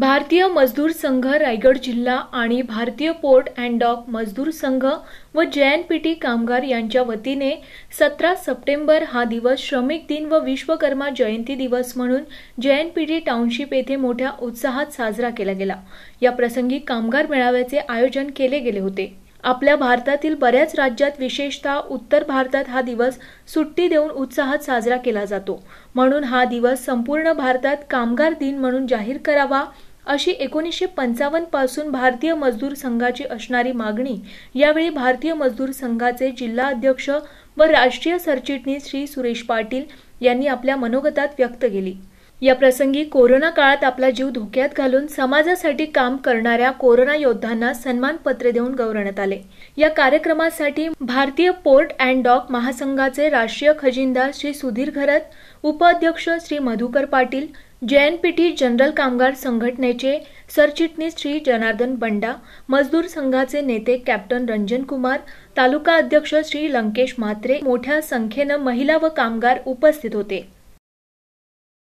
भारतीय मजदूर संघ रायगड जिल्हा आणि भारतीय पोर्ट अँड डॉक मजदूर संघ व जेएनपीटी कामगार यांच्या वतीने सतरा सप्टेंबर हा दिवस श्रमिक दिन व विश्वकर्मा जयंती दिवस म्हणून जेएनपीटी टाउनशिप येथे मोठ्या उत्साहात साजरा केला गेला या प्रसंगी कामगार मेळाव्याचे आयोजन केले गेले होते आपल्या भारतातील बऱ्याच राज्यात विशेषतः उत्तर भारतात हा दिवस सुट्टी देऊन उत्साहात साजरा केला जातो म्हणून हा दिवस संपूर्ण भारतात कामगार दिन म्हणून जाहीर करावा अशी एकोणीसशे पंचावन्न पासून भारतीय मजदूर संघाची असणारी मागणी यावेळी भारतीय मजदूर संघाचे जिल्हा अध्यक्ष व राष्ट्रीय सरचिटणीस श्री सुरेश पाटील यांनी आपल्या मनोगतात व्यक्त केली या प्रसंगी कोरोना काळात आपला जीव धोक्यात घालून समाजासाठी काम करणाऱ्या कोरोना योद्ध्यांना सन्मानपत्रे देऊन गौरवण्यात आले या कार्यक्रमासाठी भारतीय पोर्ट अँड डॉक महासंघाचे राष्ट्रीय खजिनदार श्री सुधीर घरत उपाध्यक्ष श्री मधुकर पाटील जेएनपीटी जनरल कामगार संघटनेचे सरचिटणीस श्री जनार्दन बंडा मजदूर संघाचे नेते कॅप्टन रंजन कुमार तालुका अध्यक्ष श्री लंकेश म्हात्रे मोठ्या संख्येनं महिला व कामगार उपस्थित होते